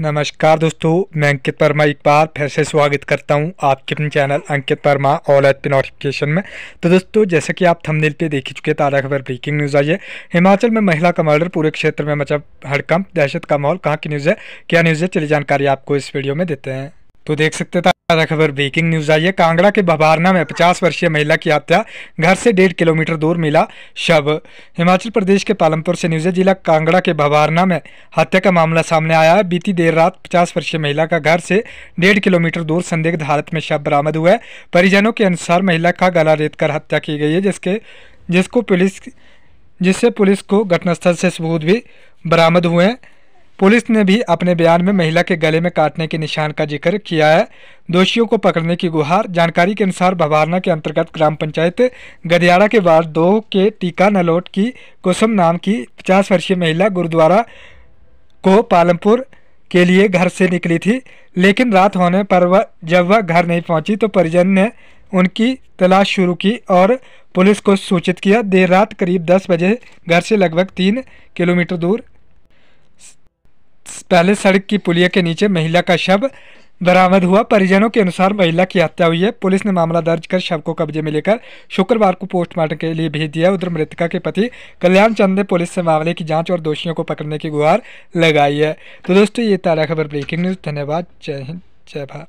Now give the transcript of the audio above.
नमस्कार दोस्तों मैं अंकित वर्मा एक बार फिर से स्वागत करता हूं आपके अपने चैनल अंकित वर्मा ऑल एथ पी नोटिफिकेशन में तो दोस्तों जैसे कि आप थंबनेल पे देख चुके ताज़ा खबर ब्रेकिंग न्यूज़ आई है हिमाचल में महिला का मर्डर पूरे क्षेत्र में मचा मतलब हड़कंप दहशत का माहौल कहाँ की न्यूज़ है क्या न्यूज़ है चली जानकारी आपको इस वीडियो में देते हैं तो देख सकते था खबर ब्रेकिंग न्यूज आई है कांगड़ा के बभारना में 50 वर्षीय महिला की हत्या घर से डेढ़ किलोमीटर दूर मिला शव हिमाचल प्रदेश के पालमपुर से न्यूज जिला कांगड़ा के बभारना में हत्या का मामला सामने आया है बीती देर रात 50 वर्षीय महिला का घर से डेढ़ किलोमीटर दूर संदिग्ध हालत में शव बरामद हुआ है परिजनों के अनुसार महिला का गला रेत कर हत्या की गई है जिसके जिसको पुलिस जिससे पुलिस को घटनास्थल से सबूत भी बरामद हुए हैं पुलिस ने भी अपने बयान में महिला के गले में काटने के निशान का जिक्र किया है दोषियों को पकड़ने की गुहार जानकारी के अनुसार भवारना के अंतर्गत ग्राम पंचायत गदियाड़ा के वार्ड दो के टीका नलोट की कुसुम नाम की पचास वर्षीय महिला गुरुद्वारा को पालमपुर के लिए घर से निकली थी लेकिन रात होने पर वह जब वह घर नहीं पहुंची तो परिजन ने उनकी तलाश शुरू की और पुलिस को सूचित किया देर रात करीब 10 बजे घर से लगभग तीन किलोमीटर दूर पहले सड़क की पुलिया के नीचे महिला का शव बरामद हुआ परिजनों के अनुसार महिला की हत्या हुई है पुलिस ने मामला दर्ज कर शव को कब्जे में लेकर शुक्रवार को पोस्टमार्टम के लिए भेज दिया उधर मृतका के पति कल्याण चंद ने पुलिस से मामले की जांच और दोषियों को पकड़ने की गुहार लगाई है तो दोस्तों ये ताजा खबर ब्रेकिंग न्यूज़ धन्यवाद जय हिंद जय भारत